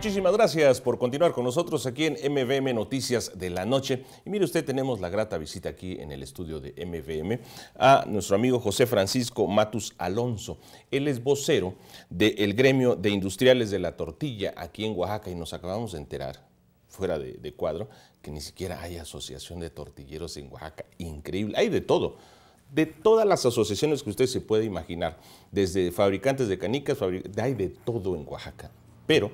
Muchísimas gracias por continuar con nosotros aquí en MVM Noticias de la Noche. Y mire usted, tenemos la grata visita aquí en el estudio de MVM a nuestro amigo José Francisco Matus Alonso. Él es vocero del gremio de industriales de la tortilla aquí en Oaxaca y nos acabamos de enterar fuera de, cuadro, que ni siquiera hay asociación de tortilleros en Oaxaca. Increíble, hay de todo de todas las asociaciones que usted se puede imaginar, desde fabricantes de canicas, hay de todo en Oaxaca. Pero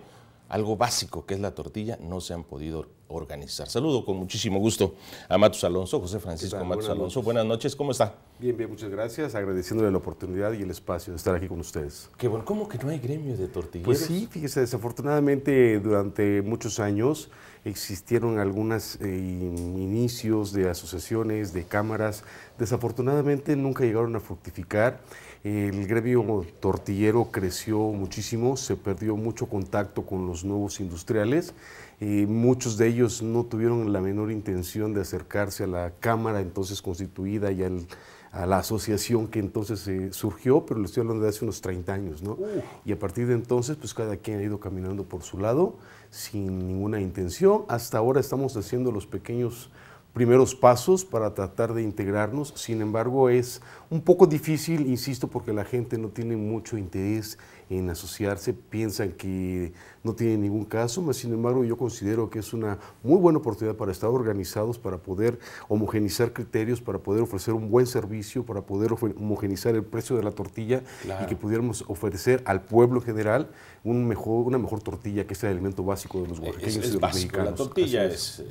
algo básico que es la tortilla, no se han podido organizar. Saludo con muchísimo gusto a Matos Alonso, José Francisco Matos Alonso. Buenas noches, ¿cómo está? Bien, bien, muchas gracias, agradeciéndole la oportunidad y el espacio de estar aquí con ustedes. Qué bueno, ¿cómo que no hay gremios de tortilleros? Pues sí, fíjese, desafortunadamente durante muchos años existieron algunos eh, inicios de asociaciones, de cámaras, desafortunadamente nunca llegaron a fructificar. El gremio tortillero creció muchísimo, se perdió mucho contacto con los nuevos industriales. muchos de ellos no tuvieron la menor intención de acercarse a la Cámara entonces constituida y a la asociación que entonces eh, surgió, pero lo estoy hablando de hace unos 30 años, ¿no? Y a partir de entonces, pues cada quien ha ido caminando por su lado sin ninguna intención. Hasta ahora estamos haciendo los pequeños primeros pasos para tratar de integrarnos. Sin embargo, es un poco difícil, insisto, porque la gente no tiene mucho interés en asociarse, piensan que no tiene ningún caso, mas sin embargo yo considero que es una muy buena oportunidad para estar organizados, para poder homogenizar criterios, para poder ofrecer un buen servicio, para poder homogenizar el precio de la tortilla y que pudiéramos ofrecer al pueblo general un mejor, una mejor tortilla, que es el elemento básico de los oaxaqueños es, La tortilla es, eh,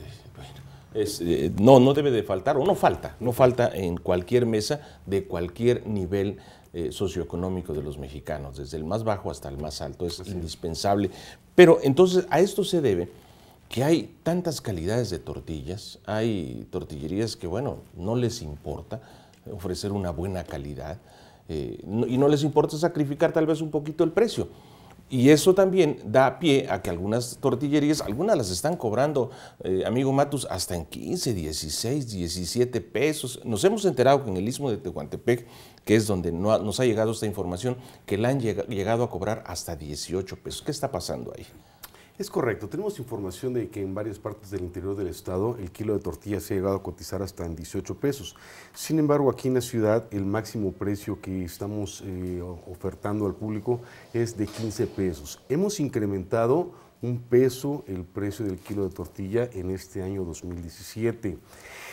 eh, no, no debe de faltar, o no falta, no falta en cualquier mesa de cualquier nivel eh, socioeconómico de los mexicanos, desde el más bajo hasta el más alto, es indispensable. Pero entonces a esto se debe que hay tantas calidades de tortillas, hay tortillerías que, bueno, no les importa ofrecer una buena calidad eh, y no les importa sacrificar tal vez un poquito el precio. Y eso también da pie a que algunas tortillerías, algunas las están cobrando, eh, amigo Matus, hasta en 15, 16, 17 pesos. Nos hemos enterado que en el istmo de Tehuantepec, que es donde nos ha llegado esta información, que la han llegado a cobrar hasta 18 pesos. ¿Qué está pasando ahí? Es correcto, tenemos información de que en varias partes del interior del estado el kilo de tortilla se ha llegado a cotizar hasta en 18 pesos. Sin embargo, aquí en la ciudad el máximo precio que estamos eh, ofertando al público es de 15 pesos. Hemos incrementado un peso el precio del kilo de tortilla en este año 2017.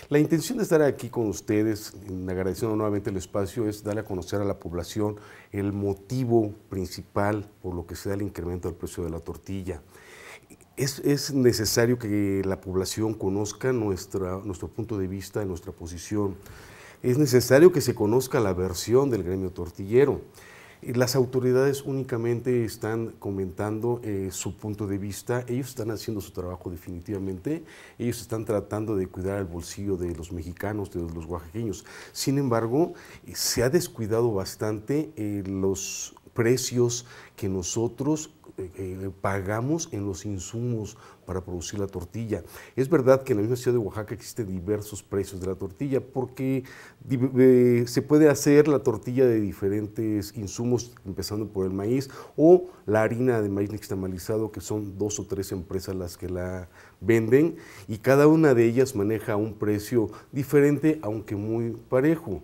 La intención de estar aquí con ustedes, agradeciendo nuevamente el espacio, es darle a conocer a la población el motivo principal por lo que se da el incremento del precio de la tortilla es, necesario que la población conozca nuestro punto de vista, nuestra posición. Es necesario que se conozca la versión del gremio tortillero. Las autoridades únicamente están comentando eh, su punto de vista, ellos están haciendo su trabajo definitivamente, ellos están tratando de cuidar el bolsillo de los mexicanos, de los oaxaqueños. Sin embargo, eh, se ha descuidado bastante eh, los precios que nosotros eh, eh, pagamos en los insumos para producir la tortilla. Es verdad que en la misma ciudad de Oaxaca existen diversos precios de la tortilla porque eh, se puede hacer la tortilla de diferentes insumos, empezando por el maíz o la harina de maíz nixtamalizado, que son dos o tres empresas las que la venden y cada una de ellas maneja un precio diferente, aunque muy parejo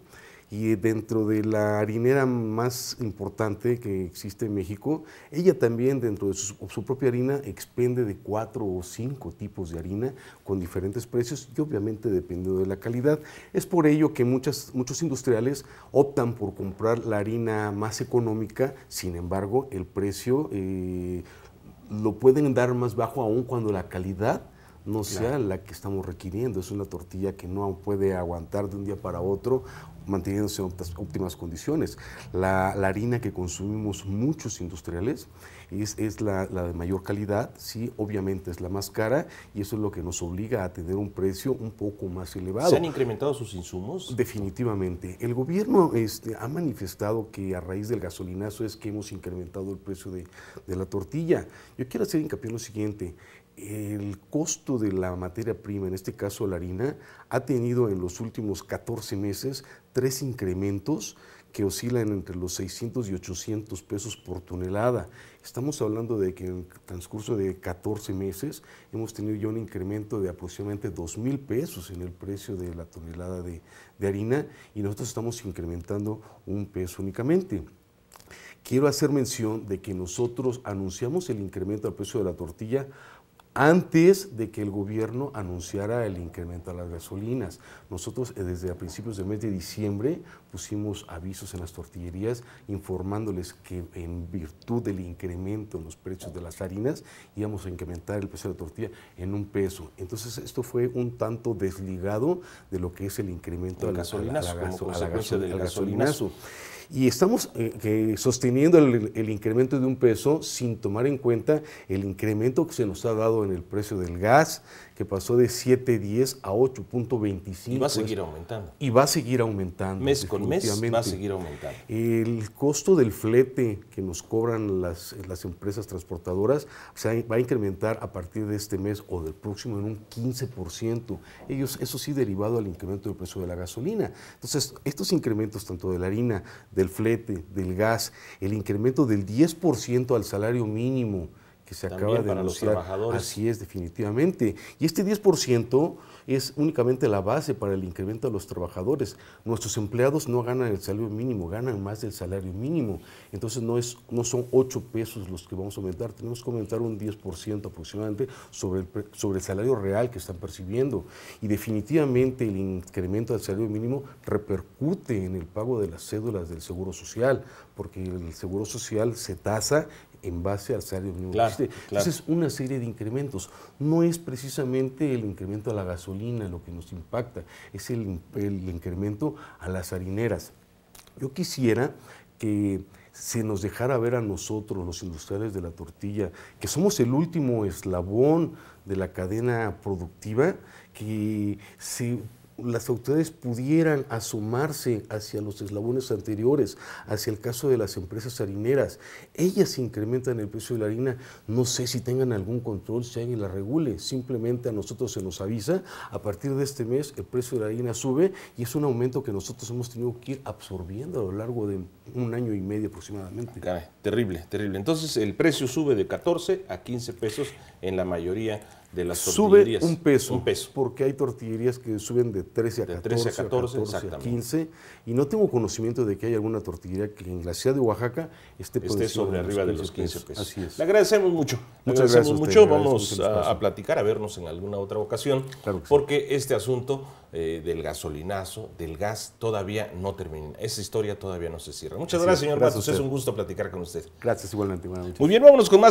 y dentro de la harinera más importante que existe en México, ella también dentro de su, propia harina expende de cuatro o cinco tipos de harina con diferentes precios y obviamente dependiendo de la calidad. Es por ello que muchas, muchos industriales optan por comprar la harina más económica, sin embargo el precio eh, lo pueden dar más bajo aún cuando la calidad no sea la que estamos requiriendo. Es una tortilla que no puede aguantar de un día para otro manteniéndose en óptimas condiciones. La, harina que consumimos muchos industriales es, la, de mayor calidad, sí, obviamente es la más cara y eso es lo que nos obliga a tener un precio un poco más elevado. ¿Se han incrementado sus insumos? Definitivamente. El gobierno este, ha manifestado que a raíz del gasolinazo es que hemos incrementado el precio de, de la tortilla. Yo quiero hacer hincapié en lo siguiente el costo de la materia prima, en este caso la harina, ha tenido en los últimos 14 meses tres incrementos que oscilan entre los 600 y 800 pesos por tonelada. Estamos hablando de que en el transcurso de 14 meses hemos tenido ya un incremento de aproximadamente 2 mil pesos en el precio de la tonelada de, harina y nosotros estamos incrementando un peso únicamente. Quiero hacer mención de que nosotros anunciamos el incremento al precio de la tortilla antes de que el gobierno anunciara el incremento a las gasolinas. Nosotros eh, desde a principios del mes de diciembre pusimos avisos en las tortillerías informándoles que en virtud del incremento en los precios de las harinas íbamos a incrementar el precio de la tortilla en un peso. Entonces esto fue un tanto desligado de lo que es el incremento de la, gasolinazo, del gasolinazo. Y estamos eh, sosteniendo el, incremento de un peso sin tomar en cuenta el incremento que se nos ha dado en el precio del gas, que pasó de 7.10 a 8.25. Y va a seguir aumentando. Y va a seguir aumentando. Mes con mes va a seguir aumentando. El costo del flete que nos cobran las, empresas transportadoras va a incrementar a partir de este mes o del próximo en un 15%. Ellos, eso sí, derivado al incremento del precio de la gasolina. Entonces, estos incrementos tanto de la harina, del flete, del gas, el incremento del 10% al salario mínimo, que se acaba de Los trabajadores. Así es, definitivamente. Y este 10% es únicamente la base para el incremento de los trabajadores. Nuestros empleados no ganan el salario mínimo, ganan más del salario mínimo. Entonces no, es, no son 8 pesos los que vamos a aumentar, tenemos que aumentar un 10% aproximadamente sobre el, sobre el salario real que están percibiendo. Y definitivamente el incremento del salario mínimo repercute en el pago de las cédulas del Seguro Social, porque el Seguro Social se tasa en base al salario mínimo Entonces, una serie de incrementos. No es precisamente el incremento a la gasolina lo que nos impacta, es el, el incremento a las harineras. Yo quisiera que se nos dejara ver a nosotros, los industriales de la tortilla, que somos el último eslabón de la cadena productiva, que se las autoridades pudieran asomarse hacia los eslabones anteriores, hacia el caso de las empresas harineras. Ellas incrementan el precio de la harina, no sé si tengan algún control, si alguien la regule, simplemente a nosotros se nos avisa, a partir de este mes el precio de la harina sube y es un aumento que nosotros hemos tenido que ir absorbiendo a lo largo de un año y medio aproximadamente. terrible, terrible. Entonces el precio sube de 14 a 15 pesos en la mayoría las Sube un peso, un peso, porque hay tortillerías que suben de 13 a de 14, 13 a, 14, 15, y no tengo conocimiento de que haya alguna tortillería que en la ciudad de Oaxaca esté, esté sobre arriba de los 15 pesos. Así es. Le agradecemos mucho. Muchas gracias mucho. Vamos a, platicar, a vernos en alguna otra ocasión, claro porque este asunto eh, del gasolinazo, del gas, todavía no termina. Esa historia todavía no se cierra. Muchas gracias, señor Patos. Es un gusto platicar con usted. Gracias igualmente. Muy bien, vámonos con más.